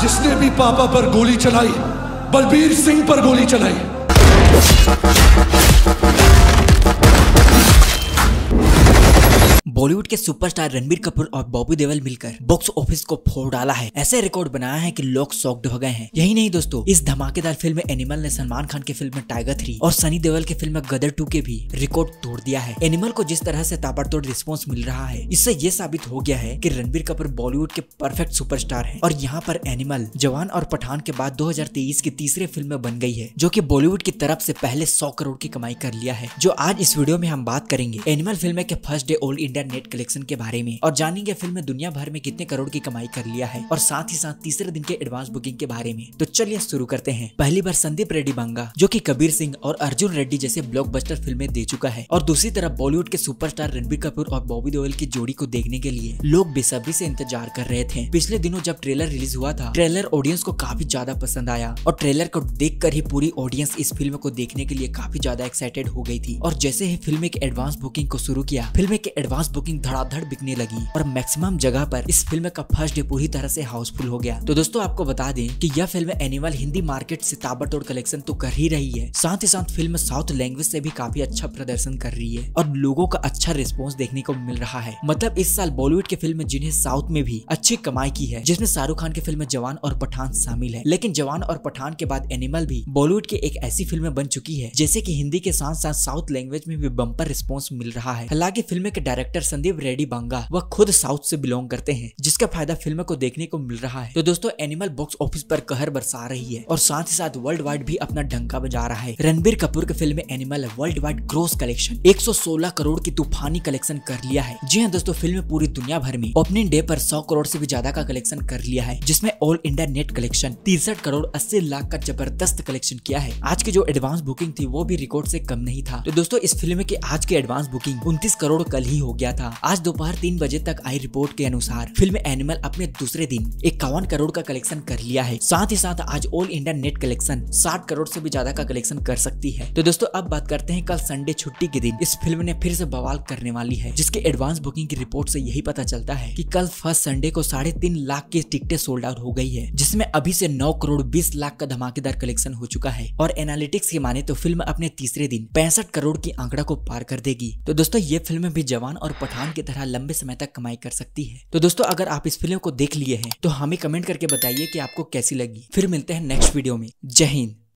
जिसने भी पापा पर गोली चलाई बलबीर सिंह पर गोली चलाई बॉलीवुड के सुपरस्टार रणबीर कपूर और बॉबी देवल मिलकर बॉक्स ऑफिस को फोड़ डाला है ऐसे रिकॉर्ड बनाया है कि लोग सॉक्ड हो गए हैं यही नहीं दोस्तों इस धमाकेदार फिल्म में एनिमल ने सलमान खान की फिल्म टाइगर थ्री और सनी देवल की फिल्म गदर टू के भी रिकॉर्ड तोड़ दिया है एनिमल को जिस तरह से ताबड़तोड़ रिस्पॉन्स मिल रहा है इससे ये साबित हो गया है की रणबीर कपूर बॉलीवुड के परफेक्ट सुपर है और यहाँ पर एनिमल जवान और पठान के बाद दो की तीसरे फिल्म बन गई है जो की बॉलीवुड की तरफ ऐसी पहले सौ करोड़ की कमाई कर लिया है जो आज इस वीडियो में हम बात करेंगे एनिमल फिल्म के first day all India head collection के बारे में और जानेंगे फिल्म ने दुनिया भर में कितने करोड़ की कमाई कर लिया है और साथ ही साथ तीसरे दिन के एडवांस बुकिंग के बारे में तो चलिए शुरू करते हैं पहली बार संदीप रेड्डी बांगा जो की कबीर सिंह और अर्जुन रेड्डी जैसे ब्लॉक बस्टर दे चुका है और दूसरी तरफ बॉलीवुड के सुपरस्टार रणबीर कपूर और बॉबी देओल की जोड़ी को देखने के लिए लोग बेसब्री से इंतजार कर रहे थे पिछले दिनों जब ट्रेलर रिलीज हुआ था ट्रेलर ऑडियंस को काफी ज्यादा पसंद आया और ट्रेलर को देखकर ही पूरी ऑडियंस इस फिल्म को देखने के लिए काफी ज्यादा एक्साइटेड हो गई थी और जैसे ही फिल्म एक एडवांस बुकिंग को शुरू किया फिल्म के एडवांस बुकिंग धड़ाधड़ बिकने लगी और मैक्सिमम जगह पर इस फिल्म का फर्स्ट डे पूरी तरह से हाउसफुल हो गया तो दोस्तों आपको बता दें कि यह फिल्म एनिमल हिंदी मार्केट से ताबड़तोड़ कलेक्शन तो कर ही रही है साथ ही साथ फिल्म साउथ लैंग्वेज से भी काफी अच्छा प्रदर्शन कर रही है और लोगों का अच्छा रिस्पॉन्स देखने को मिल रहा है मतलब इस साल बॉलीवुड की फिल्म जिन्हें साउथ में भी अच्छी कमाई की है जिसमे शाहरुख खान की फिल्म जवान और पठान शामिल है लेकिन जवान और पठान के बाद एनिमल भी बॉलीवुड की एक ऐसी फिल्म बन चुकी है जैसे की हिंदी के साथ साथ साउथ लैंग्वेज में भी बम्पर रिस्पॉन्स मिल रहा है हालांकि फिल्म के डायरेक्टर संदीप रेड्डी बांगा वह खुद साउथ से बिलोंग करते हैं जिसका फायदा फिल्म को देखने को मिल रहा है तो दोस्तों एनिमल बॉक्स ऑफिस पर कहर बरसा रही है और साथ ही साथ वर्ल्ड वाइड भी अपना डंका बजा रहा है रणबीर कपूर की film Animal worldwide gross collection एक करोड़ की तूफानी कलेक्शन कर लिया है जी हाँ दोस्तों फिल्म पूरी दुनिया भर में ओपनिंग डे आरोप सौ करोड़ ऐसी भी ज्यादा का कलेक्शन कर लिया है जिसमे ऑल इंडिया नेट कलेक्शन तिरसठ करोड़ अस्सी लाख का जबरदस्त कलेक्शन किया है आज की जो एडवांस बुकिंग थी वो भी रिकॉर्ड ऐसी कम नहीं था तो दोस्तों इस फिल्म की आज की एडवांस बुकिंग उन्तीस करोड़ कल ही हो गया था आज दोपहर तीन बजे तक आई रिपोर्ट के अनुसार फिल्म एनिमल अपने दूसरे दिन इक्यावन करोड़ का कलेक्शन कर लिया है साथ ही साथ आज ऑल इंडिया नेट कलेक्शन साठ करोड़ ऐसी भी ज्यादा का कलेक्शन कर सकती है तो दोस्तों अब बात करते हैं कल संडे छुट्टी के दिन इस फिल्म ने फिर से बवाल करने वाली है जिसके एडवांस बुकिंग की रिपोर्ट से यही पता चलता है कि कल फर्स्ट संडे को साढ़े तीन लाख की टिकटें सोल्ड आउट हो गई है जिसमें अभी से नौ करोड़ बीस लाख का धमाकेदार कलेक्शन हो चुका है और एनालिटिक्स की माने तो फिल्म अपने तीसरे दिन पैंसठ करोड़ की आंकड़ा को पार कर देगी तो दोस्तों ये फिल्म भी जवान और पठान की तरह लंबे समय तक कमाई कर सकती है तो दोस्तों अगर आप इस फिल्म को देख लिए हैं तो हमें कमेंट करके बताइए कि आपको कैसी लगी फिर मिलते हैं नेक्स्ट वीडियो में जय हिंद